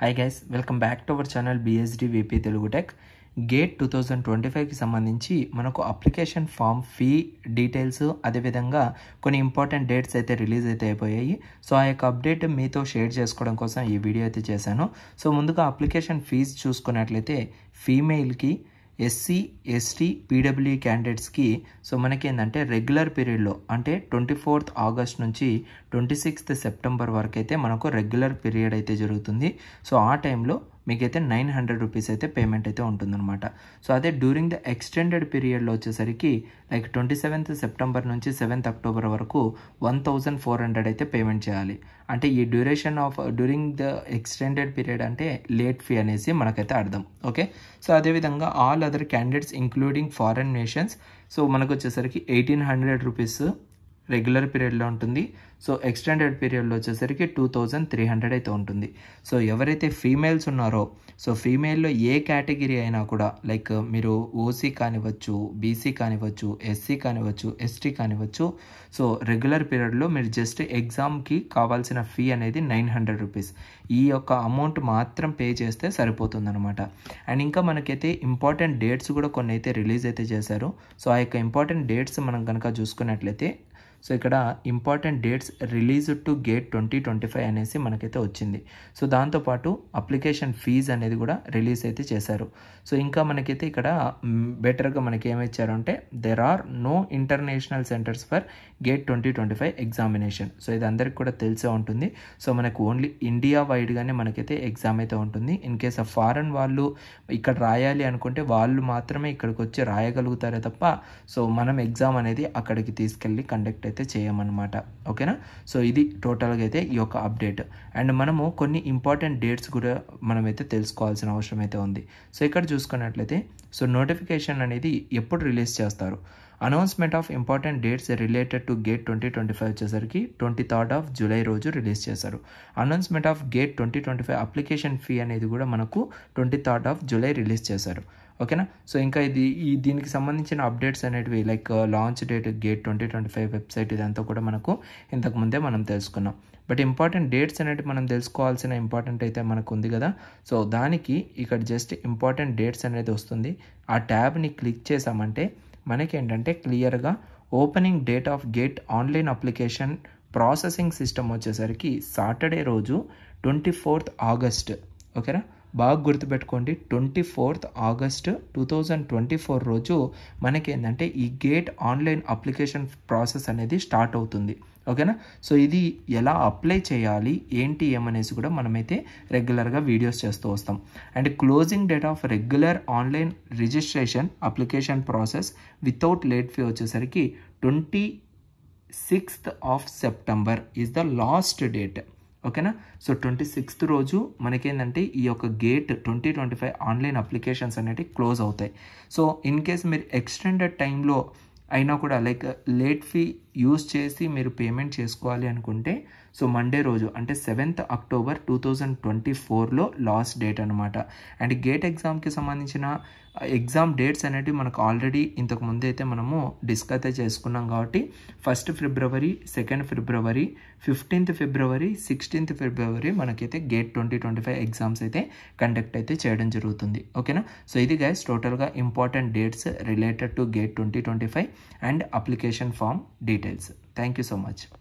Hi guys welcome back to our channel BSD VP Telugu tech GATE two thousand twenty ఫైవ్కి సంబంధించి మనకు application form fee details అదేవిధంగా కొన్ని important dates అయితే release అయితే అయిపోయాయి సో ఆ యొక్క అప్డేట్ మీతో షేర్ చేసుకోవడం కోసం ఈ వీడియో అయితే చేశాను సో ముందుగా అప్లికేషన్ ఫీజ్ చూసుకున్నట్లయితే ఫీమెయిల్కి ఎస్సీ ఎస్టీ పీడబ్ల్యూ క్యాండిడేట్స్కి సో ఏంటంటే రెగ్యులర్ పీరియడ్లో అంటే ట్వంటీ ఫోర్త్ ఆగస్ట్ నుంచి ట్వంటీ సిక్స్త్ సెప్టెంబర్ వరకు అయితే మనకు రెగ్యులర్ పీరియడ్ అయితే జరుగుతుంది సో ఆ టైంలో మీకైతే నైన్ హండ్రెడ్ రూపీస్ అయితే పేమెంట్ అయితే ఉంటుందన్నమాట సో అదే డ్యూరింగ్ ద ఎక్స్టెండెడ్ పీరియడ్లో వచ్చేసరికి లైక్ ట్వంటీ సెవెంత్ సెప్టెంబర్ నుంచి సెవెంత్ అక్టోబర్ వరకు వన్ థౌజండ్ ఫోర్ హండ్రెడ్ అయితే పేమెంట్ చేయాలి అంటే ఈ duration of during the extended period అంటే లేట్ ఫీ అనేసి మనకైతే అర్థం ఓకే సో అదేవిధంగా all other candidates including foreign nations so మనకు వచ్చేసరికి ఎయిటీన్ హండ్రెడ్ రూపీస్ రెగ్యులర్ పీరియడ్లో ఉంటుంది సో ఎక్స్టెండెడ్ పీరియడ్లో వచ్చేసరికి టూ థౌజండ్ త్రీ హండ్రెడ్ అయితే ఉంటుంది సో ఎవరైతే ఫీమేల్స్ ఉన్నారో సో ఫీమేల్లో ఏ కేటగిరీ అయినా కూడా లైక్ మీరు ఓసీ కానివ్వచ్చు బీసీ కానివ్వచ్చు ఎస్సీ కానివ్వచ్చు ఎస్టీ కానివ్వచ్చు సో రెగ్యులర్ పీరియడ్లో మీరు జస్ట్ ఎగ్జామ్కి కావాల్సిన ఫీ అనేది నైన్ హండ్రెడ్ రూపీస్ ఈ యొక్క అమౌంట్ మాత్రం పే చేస్తే సరిపోతుందనమాట అండ్ ఇంకా మనకైతే ఇంపార్టెంట్ డేట్స్ కూడా కొన్ని అయితే రిలీజ్ అయితే చేశారు సో ఆ యొక్క ఇంపార్టెంట్ డేట్స్ మనం కనుక చూసుకున్నట్లయితే సో ఇక్కడ important dates release to GATE twenty twenty five అనేసి మనకైతే వచ్చింది సో దాంతోపాటు అప్లికేషన్ ఫీజ్ అనేది కూడా రిలీజ్ అయితే చేశారు సో ఇంకా మనకైతే ఇక్కడ బెటర్గా మనకి ఏమిచ్చారంటే there are no international centres for GATE twenty twenty five examination so ఇది అందరికి కూడా తెలిసే ఉంటుంది సో మనకు ఓన్లీ ఇండియా వైడ్గానే మనకైతే ఎగ్జామ్ అయితే ఉంటుంది ఇన్ కేస్ ఆఫ్ ఫారెన్ వాళ్ళు ఇక్కడ రాయాలి అనుకుంటే వాళ్ళు మాత్రమే ఇక్కడికి వచ్చి రాయగలుగుతారే తప్ప సో మనం ఎగ్జామ్ అనేది అక్కడికి తీసుకెళ్ళి కండక్ట్ అయితే చేయమన్నమాట ఓకేనా సో ఇది టోటల్గా అయితే ఈ యొక్క అప్డేట్ అండ్ మనము కొన్ని ఇంపార్టెంట్ డేట్స్ కూడా మనమైతే తెలుసుకోవాల్సిన అవసరం అయితే ఉంది సో ఇక్కడ చూసుకున్నట్లయితే సో నోటిఫికేషన్ అనేది ఎప్పుడు రిలీజ్ చేస్తారు announcement of important dates related to GATE twenty twenty five వచ్చేసరికి ట్వంటీ థర్డ్ ఆఫ్ జూలై రోజు రిలీజ్ చేశారు announcement of GATE twenty twenty five application fee అనేది కూడా మనకు twenty third of July release చేశారు ఓకేనా సో ఇంకా ఇది ఈ దీనికి సంబంధించిన అప్డేట్స్ అనేటివి like launch date GATE twenty twenty five website ఇదంతా కూడా మనకు ఇంతకుముందే మనం తెలుసుకున్నాం బట్ ఇంపార్టెంట్ డేట్స్ అనేవి మనం తెలుసుకోవాల్సిన ఇంపార్టెంట్ అయితే మనకు ఉంది కదా సో దానికి ఇక్కడ జస్ట్ ఇంపార్టెంట్ డేట్స్ అనేది వస్తుంది ఆ ట్యాబ్ని క్లిక్ చేసామంటే మనకి ఏంటంటే క్లియర్గా opening date of GATE online application processing system వచ్చేసరికి సాటర్డే రోజు ట్వంటీ ఫోర్త్ ఆగస్ట్ ఓకేనా బాగా గుర్తుపెట్టుకోండి twenty fourth August two thousand twenty four రోజు మనకి ఏంటంటే ఈ గేట్ ఆన్లైన్ అప్లికేషన్ ప్రాసెస్ అనేది స్టార్ట్ అవుతుంది ఓకేనా సో ఇది ఎలా అప్లై చేయాలి ఏంటి ఏమనేసి కూడా మనమైతే రెగ్యులర్గా వీడియోస్ చేస్తూ వస్తాం and closing date of regular online registration application process without late fee వచ్చేసరికి twenty sixth of September is the last date ఓకేనా సో ట్వంటీ సిక్స్త్ రోజు మనకేంటంటే ఈ యొక్క GATE twenty twenty five online applications అనేవి క్లోజ్ అవుతాయి సో ఇన్ కేస్ మీరు extended టైంలో అయినా కూడా లైక్ లేట్ ఫీ యూజ్ చేసి మీరు పేమెంట్ చేసుకోవాలి అనుకుంటే సో మండే రోజు అంటే seventh October two thousand twenty ఫోర్లో లాస్ట్ డేట్ అనమాట అండ్ గేట్ ఎగ్జామ్కి సంబంధించిన ఎగ్జామ్ డేట్స్ అనేవి మనకు ఆల్రెడీ ఇంతకు ముందు అయితే మనము డిస్క్ అయితే చేసుకున్నాం కాబట్టి first February second February fifteenth February sixteenth February మనకైతే GATE twenty twenty five exams అయితే కండక్ట్ అయితే చేయడం జరుగుతుంది ఓకేనా సో ఇది గైస్ టోటల్గా important dates related to GATE twenty twenty five and application form details details. Thank you so much.